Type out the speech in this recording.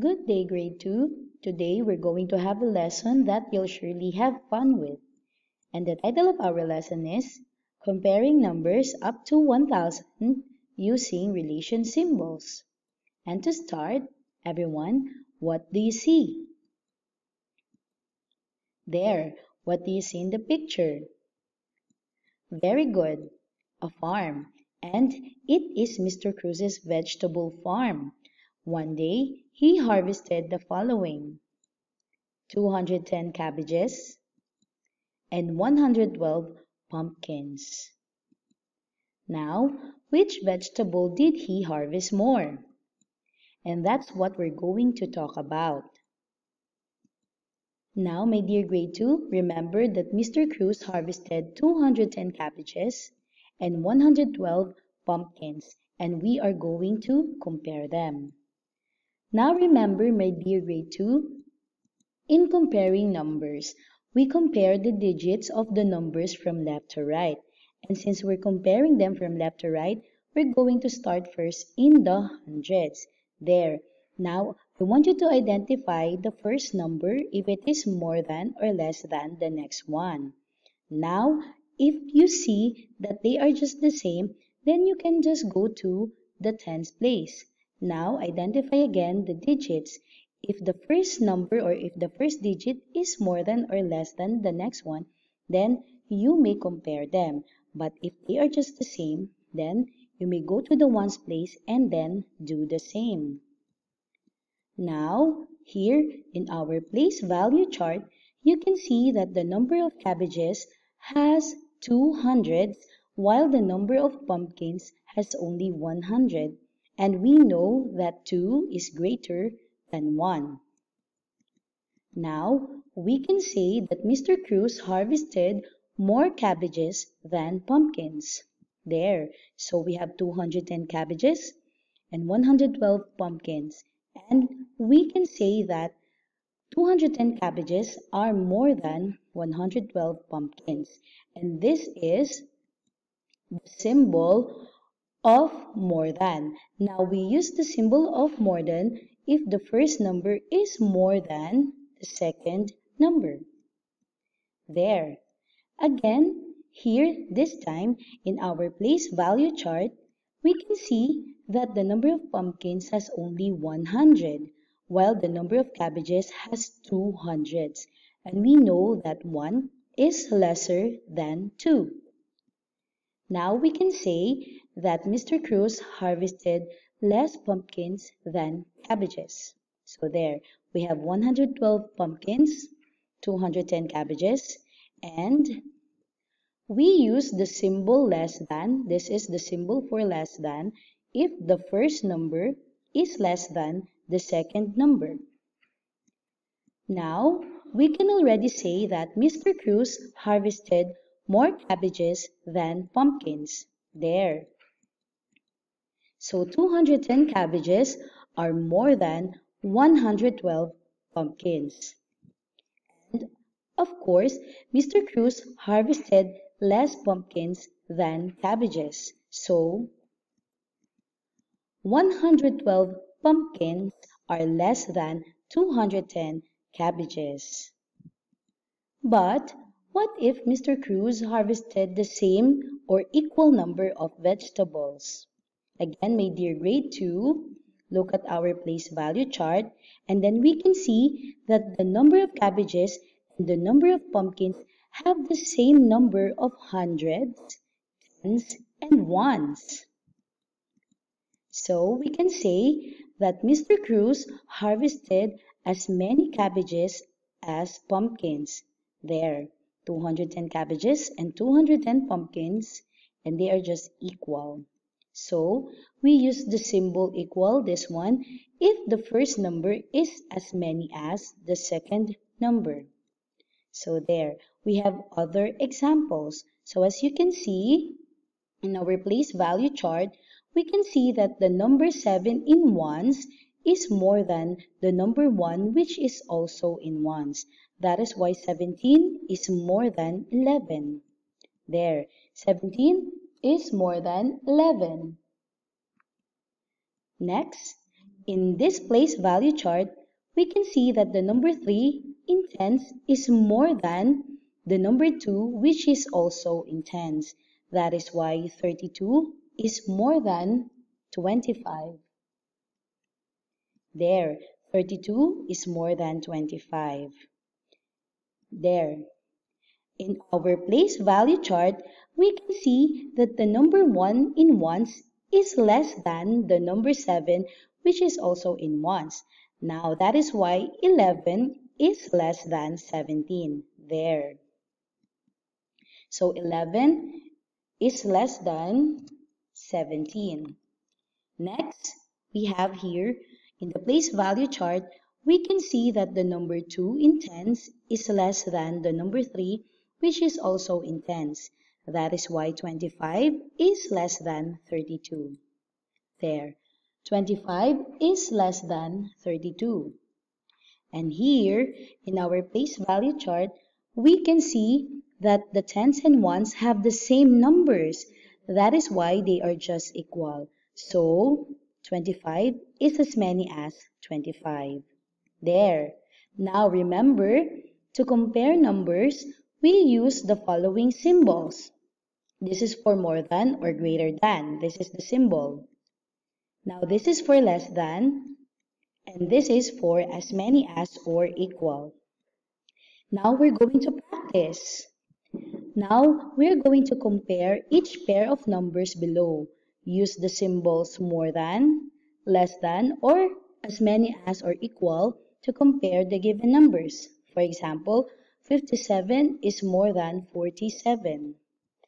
Good day, Grade 2. Today we're going to have a lesson that you'll surely have fun with. And the title of our lesson is Comparing Numbers Up to 1000 Using Relation Symbols. And to start, everyone, what do you see? There, what do you see in the picture? Very good, a farm. And it is Mr. Cruz's vegetable farm. One day he harvested the following: 210 cabbages and 112 pumpkins. Now, which vegetable did he harvest more? And that's what we're going to talk about. Now, my dear grade 2, remember that Mr. Cruz harvested 210 cabbages and 112 pumpkins, and we are going to compare them. Now remember, my dear grade 2, in comparing numbers, we compare the digits of the numbers from left to right. And since we're comparing them from left to right, we're going to start first in the hundreds. There. Now, I want you to identify the first number if it is more than or less than the next one. Now, if you see that they are just the same, then you can just go to the tens place. Now, identify again the digits if the first number or if the first digit is more than or less than the next one, then you may compare them. But if they are just the same, then you may go to the ones place and then do the same. Now, here in our place value chart, you can see that the number of cabbages has 200 while the number of pumpkins has only 100. And we know that two is greater than one. Now, we can say that Mr. Cruz harvested more cabbages than pumpkins. There, so we have 210 cabbages and 112 pumpkins. And we can say that 210 cabbages are more than 112 pumpkins. And this is the symbol of more than. Now we use the symbol of more than if the first number is more than the second number. There. Again, here this time in our place value chart, we can see that the number of pumpkins has only 100 while the number of cabbages has 200 and we know that 1 is lesser than 2. Now we can say that Mr. Cruz harvested less pumpkins than cabbages. So there, we have 112 pumpkins, 210 cabbages, and we use the symbol less than, this is the symbol for less than, if the first number is less than the second number. Now, we can already say that Mr. Cruz harvested more cabbages than pumpkins. There, so 210 cabbages are more than 112 pumpkins. And of course, Mr. Cruz harvested less pumpkins than cabbages. So 112 pumpkins are less than 210 cabbages. But what if Mr. Cruz harvested the same or equal number of vegetables? Again, my dear grade 2, look at our place value chart and then we can see that the number of cabbages and the number of pumpkins have the same number of hundreds, tens, and ones. So we can say that Mr. Cruz harvested as many cabbages as pumpkins. There, 210 cabbages and 210 pumpkins, and they are just equal. So we use the symbol equal this one if the first number is as many as the second number. So there, we have other examples. So as you can see in our place value chart, we can see that the number 7 in ones is more than the number 1 which is also in ones. That is why 17 is more than 11. There, 17 is more than 11. Next, in this place value chart, we can see that the number 3 in tens is more than the number 2 which is also in tens. That is why 32 is more than 25. There, 32 is more than 25. There. In our place value chart, we can see that the number 1 in ones is less than the number 7, which is also in ones. Now, that is why 11 is less than 17. There. So, 11 is less than 17. Next, we have here in the place value chart, we can see that the number 2 in tens is less than the number 3, which is also in tens. That is why 25 is less than 32. There, 25 is less than 32. And here, in our place value chart, we can see that the tens and ones have the same numbers. That is why they are just equal. So, 25 is as many as 25. There. Now remember, to compare numbers, we use the following symbols. This is for more than or greater than. This is the symbol. Now this is for less than, and this is for as many as or equal. Now we're going to practice. Now we're going to compare each pair of numbers below. Use the symbols more than, less than, or as many as or equal to compare the given numbers. For example, 57 is more than 47.